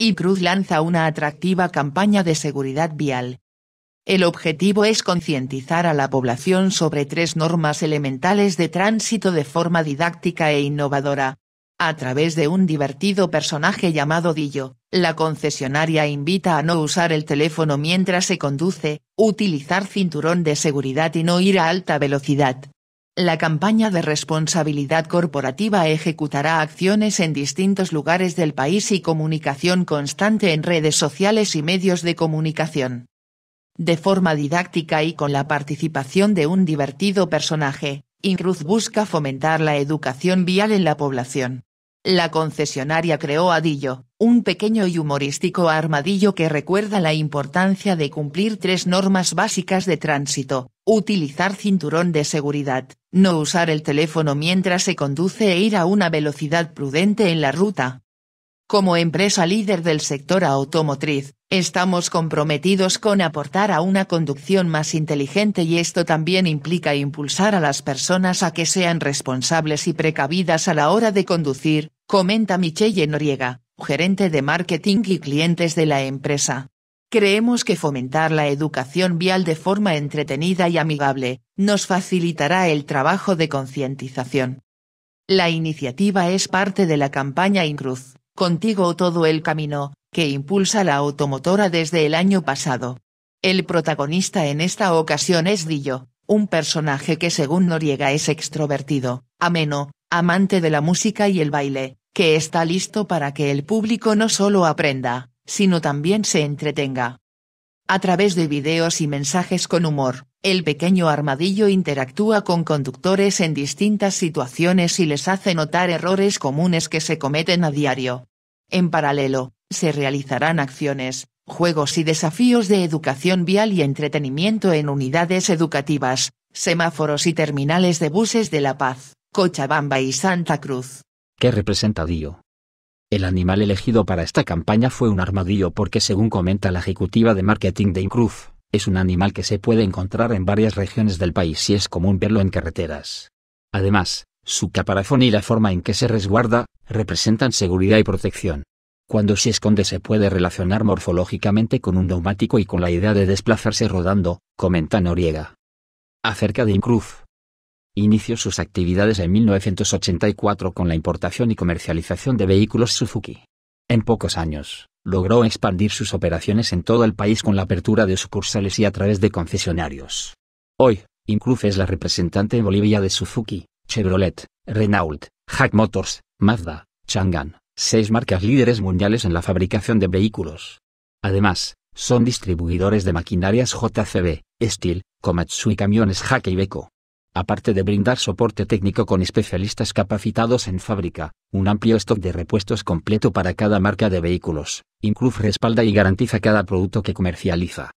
y Cruz lanza una atractiva campaña de seguridad vial. El objetivo es concientizar a la población sobre tres normas elementales de tránsito de forma didáctica e innovadora. A través de un divertido personaje llamado Dillo, la concesionaria invita a no usar el teléfono mientras se conduce, utilizar cinturón de seguridad y no ir a alta velocidad. La campaña de responsabilidad corporativa ejecutará acciones en distintos lugares del país y comunicación constante en redes sociales y medios de comunicación. De forma didáctica y con la participación de un divertido personaje, Incruz busca fomentar la educación vial en la población. La concesionaria creó Adillo, un pequeño y humorístico armadillo que recuerda la importancia de cumplir tres normas básicas de tránsito, utilizar cinturón de seguridad, no usar el teléfono mientras se conduce e ir a una velocidad prudente en la ruta. Como empresa líder del sector automotriz, estamos comprometidos con aportar a una conducción más inteligente y esto también implica impulsar a las personas a que sean responsables y precavidas a la hora de conducir, comenta Michelle Noriega, gerente de marketing y clientes de la empresa. Creemos que fomentar la educación vial de forma entretenida y amigable, nos facilitará el trabajo de concientización. La iniciativa es parte de la campaña Incruz, Contigo todo el camino, que impulsa la automotora desde el año pasado. El protagonista en esta ocasión es Dillo, un personaje que según Noriega es extrovertido, ameno, amante de la música y el baile, que está listo para que el público no solo aprenda, sino también se entretenga. A través de videos y mensajes con humor, el pequeño armadillo interactúa con conductores en distintas situaciones y les hace notar errores comunes que se cometen a diario. En paralelo, se realizarán acciones, juegos y desafíos de educación vial y entretenimiento en unidades educativas, semáforos y terminales de buses de La Paz, Cochabamba y Santa Cruz. ¿Qué representa Dio? El animal elegido para esta campaña fue un armadillo porque según comenta la ejecutiva de marketing de Incruz, es un animal que se puede encontrar en varias regiones del país y es común verlo en carreteras. Además, su caparazón y la forma en que se resguarda, representan seguridad y protección. Cuando se esconde se puede relacionar morfológicamente con un neumático y con la idea de desplazarse rodando, comenta Noriega. Acerca de Incruz, inició sus actividades en 1984 con la importación y comercialización de vehículos Suzuki. En pocos años, logró expandir sus operaciones en todo el país con la apertura de sucursales y a través de concesionarios. Hoy, Incruz es la representante en Bolivia de Suzuki, Chevrolet, Renault, Hack Motors, Mazda, Changan, seis marcas líderes mundiales en la fabricación de vehículos. Además, son distribuidores de maquinarias JCB, Steel, Komatsu y camiones Hack y Beko aparte de brindar soporte técnico con especialistas capacitados en fábrica, un amplio stock de repuestos completo para cada marca de vehículos. Incruz respalda y garantiza cada producto que comercializa.